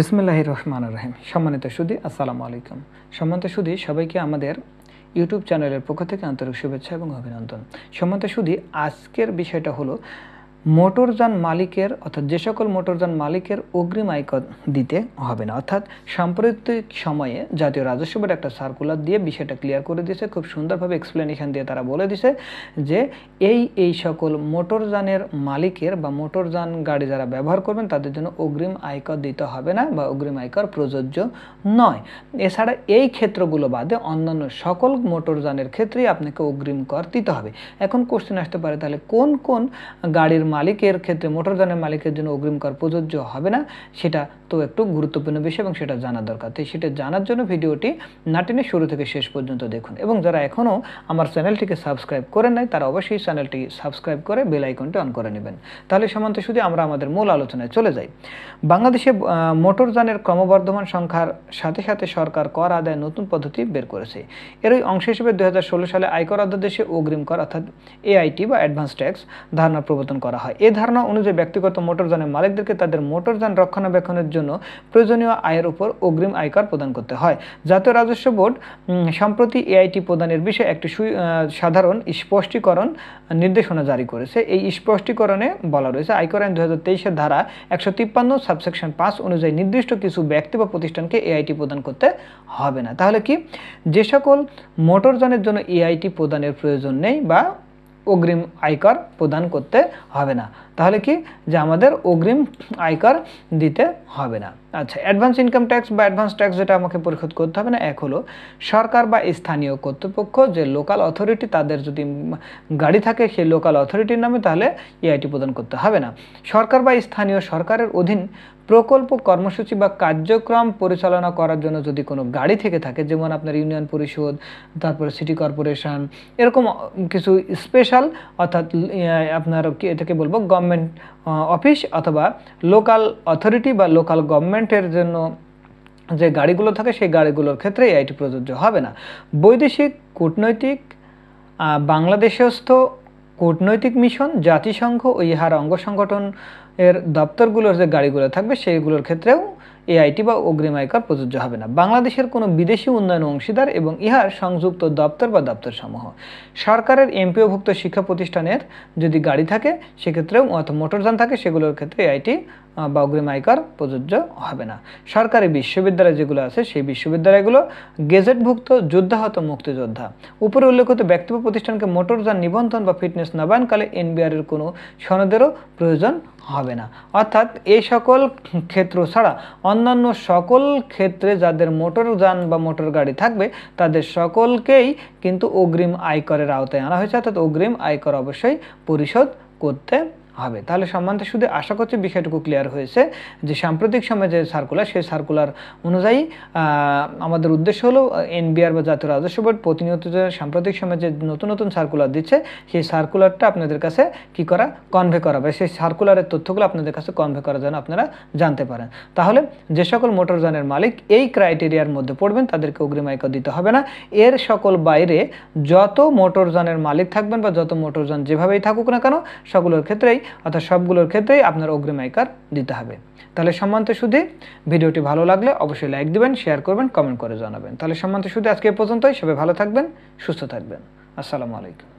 বিসমুল্লাহ রহমান রহিম সম্মানিত সুদি আসসালামু আলাইকুম সম্মানিত সুদি সবাইকে আমাদের ইউটিউব চ্যানেলের পক্ষ থেকে আন্তরিক শুভেচ্ছা এবং অভিনন্দন সম্মানিত সুদি আজকের বিষয়টা হলো মোটরযান মালিকের অর্থাৎ যে সকল মোটরযান মালিকের অগ্রিম আয়কর দিতে হবে না অর্থাৎ সাম্প্রতিক সময়ে জাতীয় রাজস্ব বোর্ড একটা সার্কুলার দিয়ে বিষয়টা ক্লিয়ার করে দিয়েছে খুব সুন্দরভাবে এক্সপ্লেনেশন দিয়ে তারা বলে দিছে যে এই এই সকল মোটরযানের মালিকের বা মোটরযান গাড়ি যারা ব্যবহার করবেন তাদের জন্য অগ্রিম আয়কর দিতে হবে না বা অগ্রিম আয়কর প্রযোজ্য নয় এছাড়া এই ক্ষেত্রগুলো বাদে অন্যান্য সকল মোটরযানের ক্ষেত্রেই আপনাকে অগ্রিম কর দিতে হবে এখন কোশ্চেন আসতে পারে তাহলে কোন কোন গাড়ির মালিকের ক্ষেত্রে মোটর মালিকের জন্য অগ্রিম কর প্রযোজ্য হবে না সেটা তো একটু গুরুত্বপূর্ণ বিষয় এবং সেটা জানা দরকার তাই সেটা জানার জন্য ভিডিওটি নাটিনে শুরু থেকে শেষ পর্যন্ত দেখুন এবং যারা এখনও আমার চ্যানেলটিকে সাবস্ক্রাইব করে নাই তারা অবশ্যই চ্যানেলটি সাবস্ক্রাইব করে বেল আইকনটি অন করে নেবেন তাহলে সমান্ত শুধু আমরা আমাদের মূল আলোচনায় চলে যাই বাংলাদেশে মোটরযানের ক্রমবর্ধমান সংখ্যার সাথে সাথে সরকার কর আদায় নতুন পদ্ধতি বের করেছে এরই অংশ হিসেবে দু সালে আয়কর অধ্যাদেশে অগ্রিম কর অর্থাৎ এআইটি বা অ্যাডভান্স ট্যাক্স ধারণা প্রবর্তন করা হয় হয় এ ধারণা অনুযায়ী ব্যক্তিগত মোটরযানের মালিকদেরকে তাদের মোটরযান রক্ষণাবেক্ষণের জন্য প্রয়োজনীয় আয়ের উপর অগ্রিম আয়কর প্রদান করতে হয় জাতীয় রাজস্ব বোর্ড সম্প্রতি এআইটি প্রদানের বিষয়ে একটি সাধারণ স্পষ্টীকরণ নির্দেশনা জারি করেছে এই স্পষ্টীকরণে বলা রয়েছে আয়কর আইন দু হাজার তেইশের ধারা একশো তিপ্পান্ন সাবসেকশন পাঁচ অনুযায়ী নির্দিষ্ট কিছু ব্যক্তি বা প্রতিষ্ঠানকে এআইটি প্রদান করতে হবে না তাহলে কি যে সকল মোটরযানের জন্য এআইটি প্রদানের প্রয়োজন নেই বা অগ্রিম আয়কর প্রদান করতে হবে না তাহলে কি যে আমাদের অগ্রিম আয়কর দিতে হবে না আচ্ছা অ্যাডভান্স ইনকাম ট্যাক্স বা অ্যাডভান্স ট্যাক্স যেটা আমাকে পরিশোধ করতে হবে না এক হলো সরকার বা স্থানীয় কর্তৃপক্ষ যে লোকাল অথরিটি তাদের যদি গাড়ি থাকে সেই লোকাল অথরিটির নামে তাহলে ইআইটি প্রদান করতে হবে না সরকার বা স্থানীয় সরকারের অধীন প্রকল্প কর্মসূচি বা কার্যক্রম পরিচালনা করার জন্য যদি কোনো গাড়ি থেকে থাকে যেমন আপনার ইউনিয়ন পরিষদ তারপরে সিটি কর্পোরেশন এরকম কিছু স্পেশাল অর্থাৎ আপনার কি এটাকে বলবো গভর্নমেন্ট গভর্নমেন্ট অফিস uh, অথবা লোকাল অথরিটি বা লোকাল গভর্নমেন্টের জন্য যে গাড়িগুলো থাকে সেই গাড়িগুলোর ক্ষেত্রে এআইটি প্রযোজ্য হবে না বৈদেশিক কূটনৈতিক বাংলাদেশস্থ কূটনৈতিক মিশন জাতিসংঘ ও ইহার অঙ্গ সংগঠন এর দপ্তরগুলোর যে গাড়িগুলো থাকবে সেইগুলোর ক্ষেত্রেও এআইটি বা অগ্রিম আয়কর প্রযোজ্য হবে না বাংলাদেশের কোনো বিদেশি উন্নয়ন অংশীদার এবং ইহার সংযুক্ত দপ্তর বা দপ্তর সমূহ সরকারের এমপিওভুক্ত শিক্ষা প্রতিষ্ঠানের যদি গাড়ি থাকে সেক্ষেত্রেও অথবা মোটরযান থাকে সেগুলোর ক্ষেত্রে এআইটি বা অগ্রিম আয়কর প্রযোজ্য হবে না সরকারি বিশ্ববিদ্যালয় যেগুলো আছে সেই বিশ্ববিদ্যালয়গুলো গেজেটভুক্ত যুদ্ধাহত মুক্তিযোদ্ধা উপরে উল্লেখিত ব্যক্তি বা প্রতিষ্ঠানকে মোটরযান নিবন্ধন বা ফিটনেস নবায়নকালে এনবিআরের কোনো সনদেরও প্রয়োজন হবে না অর্থাৎ এই সকল ক্ষেত্র ছাড়া অন্যান্য সকল ক্ষেত্রে যাদের মোটর যান বা মোটর গাড়ি থাকবে তাদের সকলকেই কিন্তু অগ্রিম আয়করের আওতায় আনা হয়েছে অর্থাৎ অগ্রিম আয়কর অবশ্যই পরিশোধ করতে হবে তাহলে সম্মানতে শুধু আশা করছি বিষয়টুকু ক্লিয়ার হয়েছে যে সাম্প্রতিক সময়ে যে সার্কুলার সেই সার্কুলার অনুযায়ী আমাদের উদ্দেশ্য হলো এনবিআর বা জাতীয় রাজস্ব বোর্ড প্রতিনিয়ত যে সাম্প্রতিক সময়ে যে নতুন নতুন সার্কুলার দিচ্ছে সেই সার্কুলারটা আপনাদের কাছে কি করা কনভে করা বা সেই সার্কুলারের তথ্যগুলো আপনাদের কাছে কনভে করার জন্য আপনারা জানতে পারেন তাহলে যে সকল মোটরযানের মালিক এই ক্রাইটেরিয়ার মধ্যে পড়বেন তাদেরকে অগ্রিম আয়কর দিতে হবে না এর সকল বাইরে যত মোটরযানের মালিক থাকবেন বা যত মোটরযান যেভাবেই থাকুক না কেন সকলের ক্ষেত্রেই অর্থাৎ সবগুলোর ক্ষেত্রেই আপনার অগ্রিম আয়কার দিতে হবে তাহলে সম্মান্ত শুধু ভিডিওটি ভালো লাগলে অবশ্যই লাইক দিবেন শেয়ার করবেন কমেন্ট করে জানাবেন তাহলে সম্মান্ত শুধু আজকে পর্যন্তই সবাই ভালো থাকবেন সুস্থ থাকবেন আসসালামু আলাইকুম